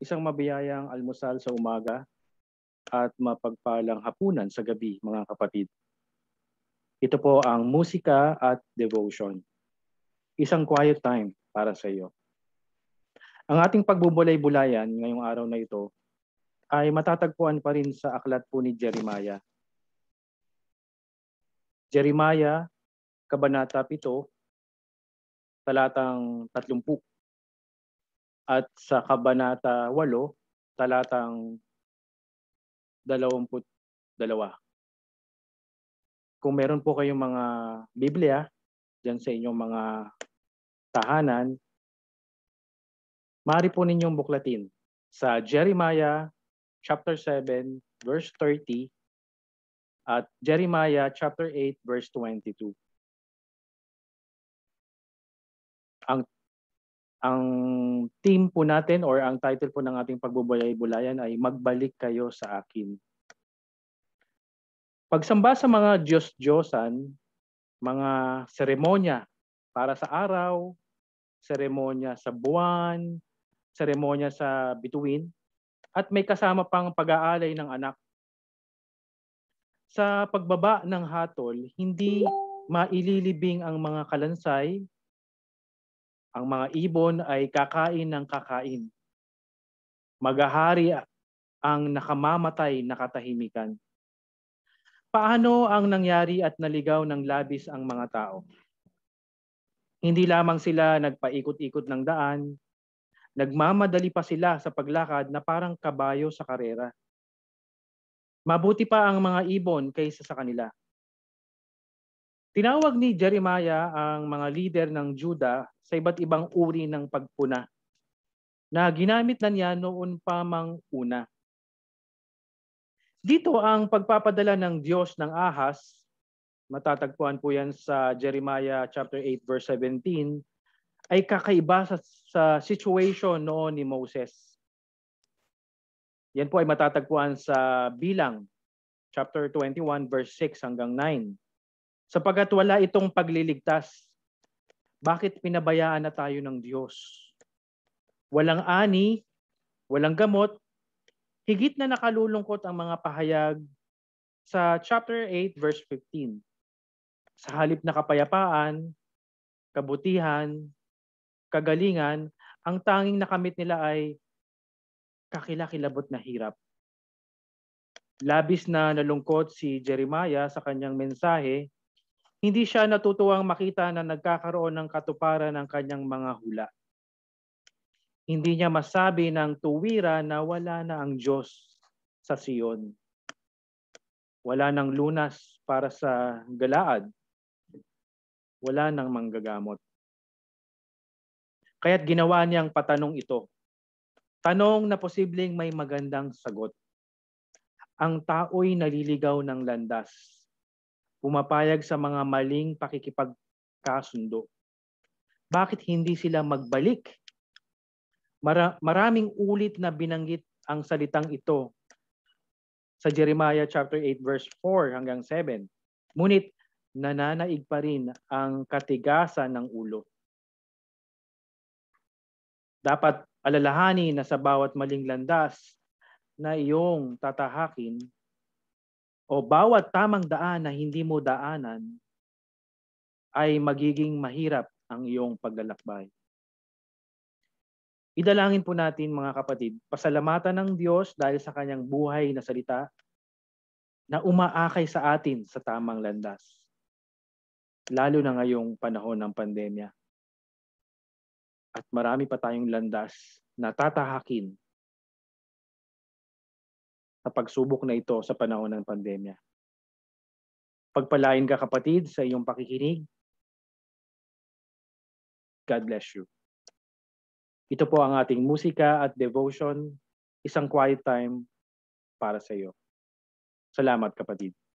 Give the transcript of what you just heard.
isang mabiyayang almusal sa umaga at mapagpalang hapunan sa gabi, mga kapatid. Ito po ang musika at devotion. Isang quiet time para sa iyo. Ang ating pagbubulay-bulayan ngayong araw na ito ay matatagpuan pa rin sa aklat po ni Jeremiah. Jeremiah, Kabanata 7, talatang 30 at sa Kabanata 8, talatang 22. Kung meron po kayong mga Biblia diyan sa inyong mga tahanan, maaari po ninyong buklatin sa Jeremiah chapter 7 verse 30 at Jeremiah chapter 8 verse 22. Ang ang ang po natin or ang title po ng ating pagbubulayay-bulayan ay Magbalik Kayo sa Akin. Pagsamba sa mga Diyos-Diyosan, mga seremonya para sa araw, seremonya sa buwan, seremonya sa bituin, at may kasama pang pag-aalay ng anak. Sa pagbaba ng hatol, hindi maililibing ang mga kalansay ang mga ibon ay kakain ng kakain. Magahari ang nakamamatay na katahimikan. Paano ang nangyari at naligaw ng labis ang mga tao? Hindi lamang sila nagpaikot-ikot ng daan, nagmamadali pa sila sa paglakad na parang kabayo sa karera. Mabuti pa ang mga ibon kaysa sa kanila. Tinawag ni Jeremiah ang mga leader ng Juda sa iba't ibang uri ng pagpuna na ginamit na niya noon pa mang una. Dito ang pagpapadala ng Diyos ng ahas, matatagpuan po yan sa Jeremiah chapter 8 verse 17, ay kakaiba sa, sa situation noon ni Moses. Yan po ay matatagpuan sa bilang chapter 21 verse 6 hanggang 9. Sapagat wala itong pagliligtas, bakit pinabayaan na tayo ng Diyos? Walang ani, walang gamot, higit na nakalulungkot ang mga pahayag sa chapter 8 verse 15. Sa halip na kapayapaan, kabutihan, kagalingan, ang tanging nakamit nila ay kakilakilabot na hirap. Labis na nalungkot si Jeremiah sa kanyang mensahe hindi siya natutuwang makita na nagkakaroon ng katuparan ng kanyang mga hula. Hindi niya masabi ng tuwira na wala na ang Diyos sa Siyon. Wala ng lunas para sa galaad. Wala ng manggagamot. Kaya't ginawa niyang patanong ito. Tanong na posibleng may magandang sagot. Ang tao'y naliligaw ng landas pumapayag sa mga maling pakikipagkasundo. Bakit hindi sila magbalik? Mara- maraming ulit na binanggit ang salitang ito sa Jeremiah chapter 8 verse 4 hanggang 7. Ngunit nananaig pa rin ang katigasan ng ulo. Dapat alalahanin na sa bawat maling landas na iyong tatahakin o bawat tamang daan na hindi mo daanan ay magiging mahirap ang iyong paglalakbay. Idalangin po natin mga kapatid, pasalamatan ng Diyos dahil sa kanyang buhay na salita na umaakay sa atin sa tamang landas. Lalo na ngayong panahon ng pandemya. At marami pa tayong landas na tatahakin sa pagsubok na ito sa panahon ng pandemya. Pagpalain ka kapatid sa iyong pakikinig. God bless you. Ito po ang ating musika at devotion, isang quiet time para sa iyo. Salamat kapatid.